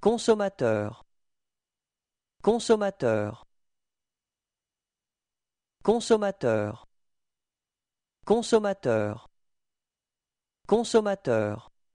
Consommateur Consommateur Consommateur Consommateur Consommateur